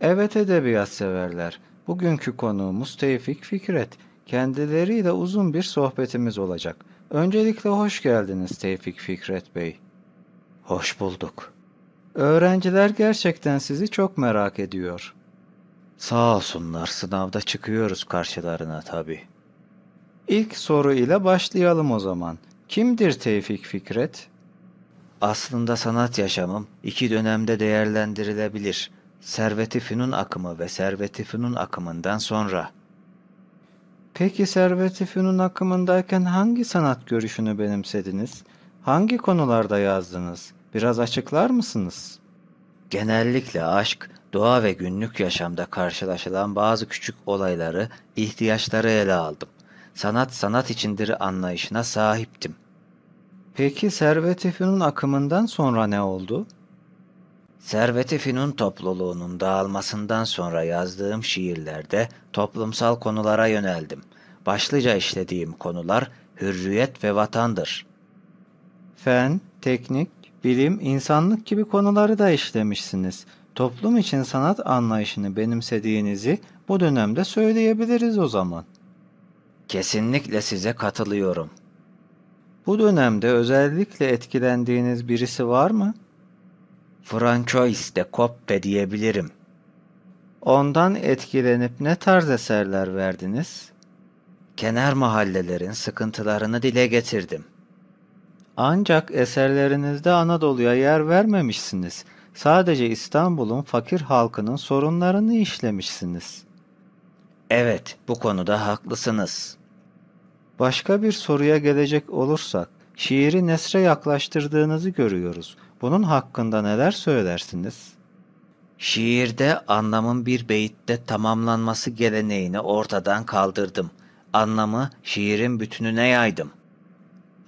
Evet edebiyat severler. Bugünkü konuğumuz Tevfik Fikret. Kendileriyle uzun bir sohbetimiz olacak. Öncelikle hoş geldiniz Tevfik Fikret Bey. Hoş bulduk. Öğrenciler gerçekten sizi çok merak ediyor. Sağ olsunlar sınavda çıkıyoruz karşılarına tabi. İlk soru ile başlayalım o zaman. Kimdir Tevfik Fikret? Aslında sanat yaşamım iki dönemde değerlendirilebilir. Serveti Fünun akımı ve Serveti Fünun akımından sonra. Peki Serveti Fünun akımındayken hangi sanat görüşünü benimsediniz? Hangi konularda yazdınız? Biraz açıklar mısınız? Genellikle aşk, doğa ve günlük yaşamda karşılaşılan bazı küçük olayları, ihtiyaçları ele aldım. Sanat sanat içindir anlayışına sahiptim. Peki Servet-i Fünun akımından sonra ne oldu? Servet-i Fünun topluluğunun dağılmasından sonra yazdığım şiirlerde toplumsal konulara yöneldim. Başlıca işlediğim konular hürriyet ve vatandır. Fen, teknik, bilim, insanlık gibi konuları da işlemişsiniz toplum için sanat anlayışını benimsediğinizi bu dönemde söyleyebiliriz o zaman. Kesinlikle size katılıyorum. Bu dönemde özellikle etkilendiğiniz birisi var mı? Francois de Coppe diyebilirim. Ondan etkilenip ne tarz eserler verdiniz? Kenar mahallelerin sıkıntılarını dile getirdim. Ancak eserlerinizde Anadolu'ya yer vermemişsiniz.'' Sadece İstanbul'un fakir halkının sorunlarını işlemişsiniz. Evet, bu konuda haklısınız. Başka bir soruya gelecek olursak, şiiri nesre yaklaştırdığınızı görüyoruz. Bunun hakkında neler söylersiniz? Şiirde anlamın bir beyitte tamamlanması geleneğini ortadan kaldırdım. Anlamı şiirin bütününe yaydım.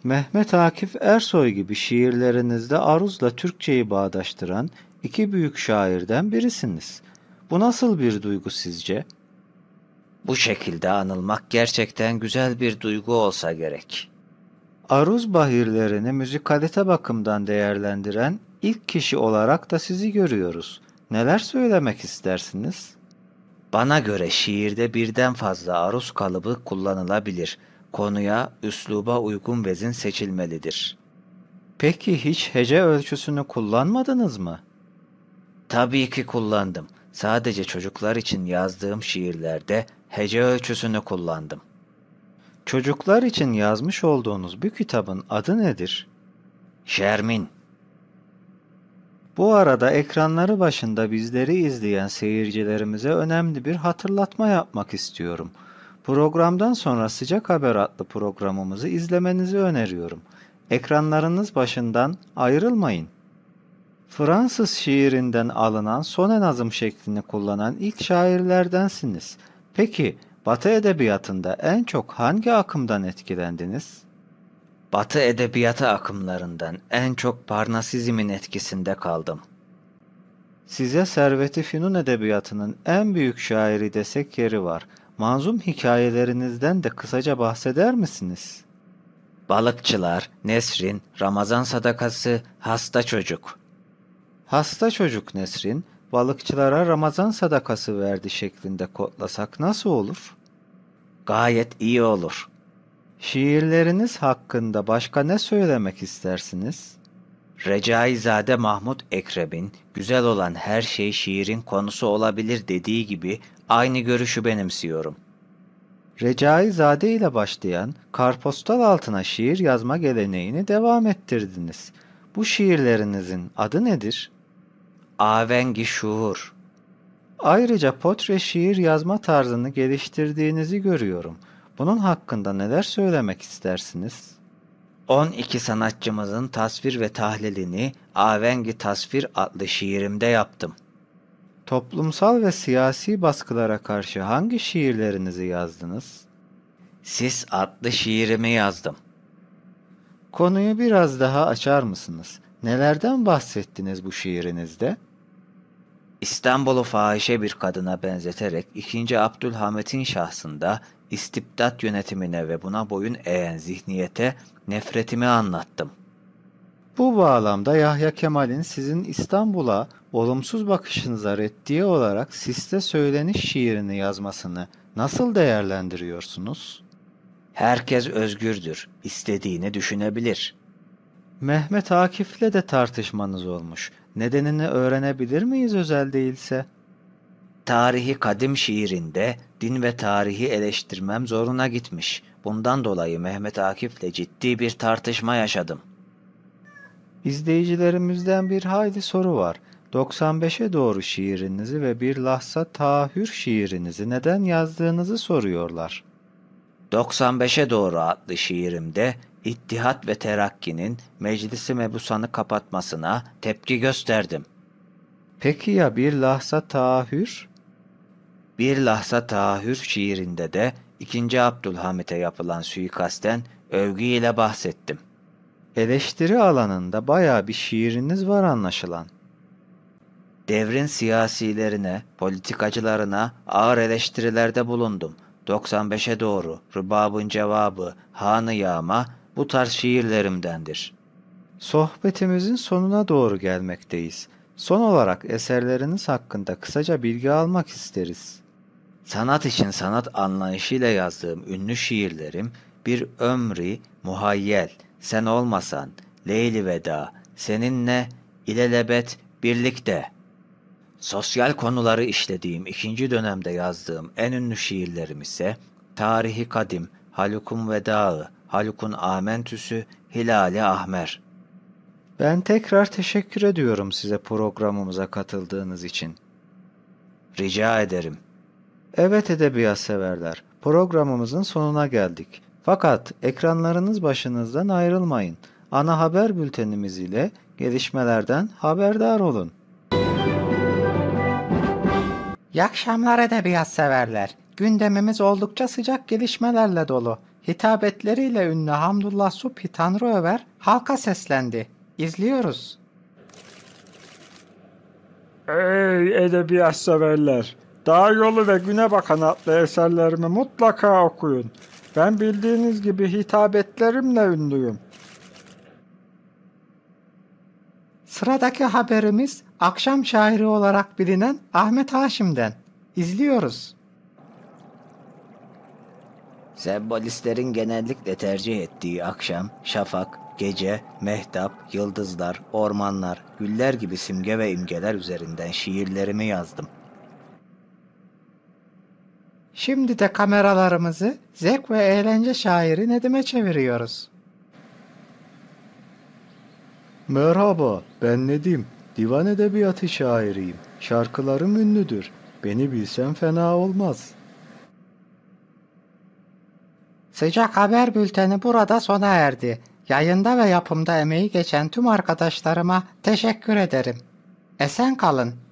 Mehmet Akif Ersoy gibi şiirlerinizde aruzla Türkçeyi bağdaştıran iki büyük şairden birisiniz. Bu nasıl bir duygu sizce? Bu şekilde anılmak gerçekten güzel bir duygu olsa gerek. Aruz bahirlerini müzikalite bakımdan değerlendiren ilk kişi olarak da sizi görüyoruz. Neler söylemek istersiniz? Bana göre şiirde birden fazla aruz kalıbı kullanılabilir.'' konuya, üsluba uygun vezin seçilmelidir. Peki hiç hece ölçüsünü kullanmadınız mı? Tabii ki kullandım. Sadece çocuklar için yazdığım şiirlerde hece ölçüsünü kullandım. Çocuklar için yazmış olduğunuz bu kitabın adı nedir? Şermin. Bu arada ekranları başında bizleri izleyen seyircilerimize önemli bir hatırlatma yapmak istiyorum.'' Programdan sonra Sıcak Haber adlı programımızı izlemenizi öneriyorum. Ekranlarınız başından ayrılmayın. Fransız şiirinden alınan sonen azım şeklini kullanan ilk şairlerdensiniz. Peki Batı edebiyatında en çok hangi akımdan etkilendiniz? Batı edebiyatı akımlarından en çok Parnasizm'in etkisinde kaldım. Size Servet-i Fünun edebiyatının en büyük şairi desek yeri var manzum hikayelerinizden de kısaca bahseder misiniz? Balıkçılar, Nesrin, Ramazan sadakası, hasta çocuk. Hasta çocuk Nesrin, balıkçılara Ramazan sadakası verdi şeklinde kodlasak nasıl olur? Gayet iyi olur. Şiirleriniz hakkında başka ne söylemek istersiniz? Recaizade Mahmut Ekrem'in güzel olan her şey şiirin konusu olabilir dediği gibi aynı görüşü benimsiyorum. Recai Zade ile başlayan Karpostal altına şiir yazma geleneğini devam ettirdiniz. Bu şiirlerinizin adı nedir? Avengi Şuur. Ayrıca potre şiir yazma tarzını geliştirdiğinizi görüyorum. Bunun hakkında neler söylemek istersiniz? 12 sanatçımızın tasvir ve tahlilini Avengi Tasvir adlı şiirimde yaptım.'' Toplumsal ve siyasi baskılara karşı hangi şiirlerinizi yazdınız? Sis adlı şiirimi yazdım. Konuyu biraz daha açar mısınız? Nelerden bahsettiniz bu şiirinizde? İstanbul'u fahişe bir kadına benzeterek 2. Abdülhamit'in şahsında istibdat yönetimine ve buna boyun eğen zihniyete nefretimi anlattım. Bu bağlamda Yahya Kemal'in sizin İstanbul'a olumsuz bakışınıza reddiye olarak siste söyleniş şiirini yazmasını nasıl değerlendiriyorsunuz? Herkes özgürdür, istediğini düşünebilir. Mehmet Akif'le de tartışmanız olmuş. Nedenini öğrenebilir miyiz özel değilse? Tarihi kadim şiirinde din ve tarihi eleştirmem zoruna gitmiş. Bundan dolayı Mehmet Akif'le ciddi bir tartışma yaşadım. İzleyicilerimizden bir hayli soru var. 95'e doğru şiirinizi ve bir lahza tahür şiirinizi neden yazdığınızı soruyorlar. 95'e doğru adlı şiirimde İttihat ve Terakki'nin meclisi mebusanı kapatmasına tepki gösterdim. Peki ya bir lahza tahür? Bir lahza tahür şiirinde de 2. Abdülhamit'e yapılan suikasten övgüyle bahsettim. Eleştiri alanında baya bir şiiriniz var anlaşılan. Devrin siyasilerine, politikacılarına ağır eleştirilerde bulundum. 95'e doğru rubabın cevabı, Hanı Yağma bu tarz şiirlerimdendir. Sohbetimizin sonuna doğru gelmekteyiz. Son olarak eserleriniz hakkında kısaca bilgi almak isteriz. Sanat için sanat anlayışıyla yazdığım ünlü şiirlerim Bir Ömri, Muhayyel, Sen Olmasan, Leyli Veda, Seninle, İlelebet, Birlikte Sosyal konuları işlediğim ikinci dönemde yazdığım en ünlü şiirlerim ise Tarihi Kadim, Haluk'un Vedağı, Haluk'un Amentüsü, Hilali Ahmer. Ben tekrar teşekkür ediyorum size programımıza katıldığınız için. Rica ederim. Evet edebiyat severler, programımızın sonuna geldik. Fakat ekranlarınız başınızdan ayrılmayın. Ana haber bültenimiz ile gelişmelerden haberdar olun. İyi akşamlar edebiyat severler. Gündemimiz oldukça sıcak gelişmelerle dolu. Hitabetleriyle ünlü Hamdullah Subhi Tanrı Över halka seslendi. İzliyoruz. Ey edebiyat severler! Dağ yolu ve güne bakan adlı eserlerimi mutlaka okuyun. Ben bildiğiniz gibi hitabetlerimle ünlüyüm. Sıradaki haberimiz akşam şairi olarak bilinen Ahmet Haşim'den. İzliyoruz. Sembolistlerin genellikle tercih ettiği akşam, şafak, gece, mehtap, yıldızlar, ormanlar, güller gibi simge ve imgeler üzerinden şiirlerimi yazdım. Şimdi de kameralarımızı zevk ve eğlence şairi Nedim'e çeviriyoruz. Merhaba, ben Nedim. Divan edebiyatı şairiyim. Şarkılarım ünlüdür. Beni bilsen fena olmaz. Sıcak Haber Bülteni burada sona erdi. Yayında ve yapımda emeği geçen tüm arkadaşlarıma teşekkür ederim. Esen kalın.